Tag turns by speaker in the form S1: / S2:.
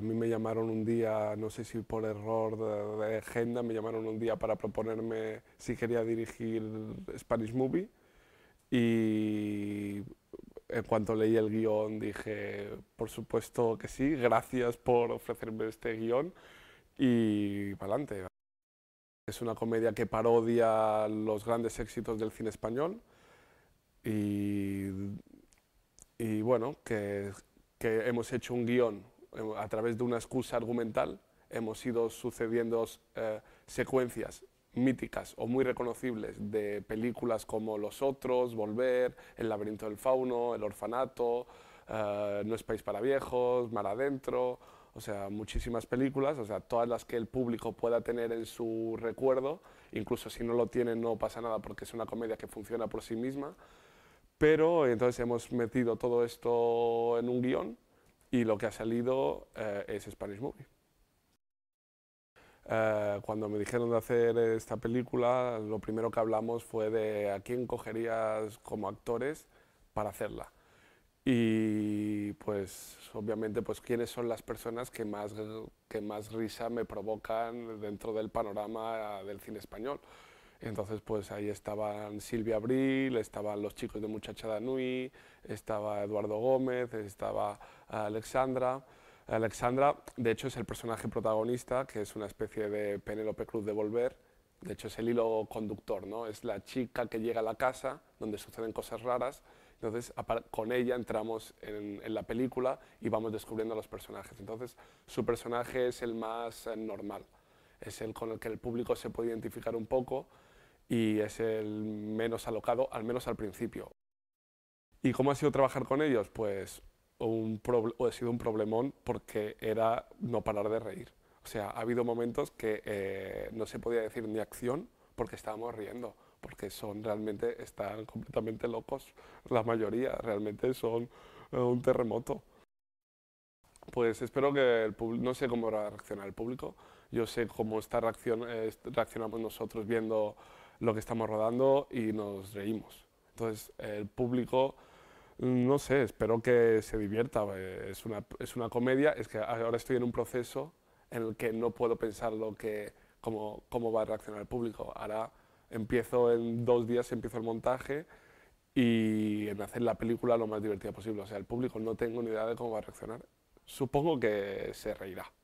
S1: a mí me llamaron un día, no sé si por error de, agenda, me llamaron un día para proponerme si quería dirigir Spanish Movie y en cuanto leí el guión dije, por supuesto que sí, gracias por ofrecerme este guión y para adelante. Es una comedia que parodia los grandes éxitos del cine español y, bueno, que, que hemos hecho un guión eh, a través de una excusa argumental, hemos ido sucediendo eh, secuencias míticas o muy reconocibles de películas como Los Otros, Volver, El laberinto del fauno, El orfanato, eh, No es país para viejos, Mar adentro, o sea, muchísimas películas, o sea, todas las que el público pueda tener en su recuerdo, incluso si no lo tienen no pasa nada porque es una comedia que funciona por sí misma, pero entonces hemos metido todo esto en un guión y lo que ha salido eh, es Spanish Movie. Eh, cuando me dijeron de hacer esta película, lo primero que hablamos fue de a quién cogerías como actores para hacerla. Y pues obviamente pues quiénes son las personas que más, que más risa me provocan dentro del panorama del cine español. Entonces, pues ahí estaban Silvia Abril, estaban los chicos de Muchachada Nui, estaba Eduardo Gómez, estaba Alexandra. Alexandra, de hecho, es el personaje protagonista, que es una especie de Penélope Cruz de Volver. De hecho, es el hilo conductor, ¿no? Es la chica que llega a la casa donde suceden cosas raras. Entonces, con ella entramos en, en la película y vamos descubriendo a los personajes. Entonces, su personaje es el más eh, normal es el con el que el público se puede identificar un poco y es el menos alocado, al menos al principio. ¿Y cómo ha sido trabajar con ellos? Pues ha sido un problemón porque era no parar de reír. O sea, ha habido momentos que eh, no se podía decir ni acción porque estábamos riendo, porque son realmente, están completamente locos la mayoría, realmente son eh, un terremoto pues espero que el público, no sé cómo va a reaccionar el público, yo sé cómo está reaccionamos nosotros viendo lo que estamos rodando y nos reímos. Entonces, el público, no sé, espero que se divierta, es una, comedia, es que ahora estoy en un proceso en el que no puedo pensar lo que, cómo, cómo va a reaccionar el público. Ahora empiezo en dos días, empiezo el montaje y en hacer la película lo más divertida posible. O sea, el público no tengo ni idea de cómo va a reaccionar supongo que se reirá.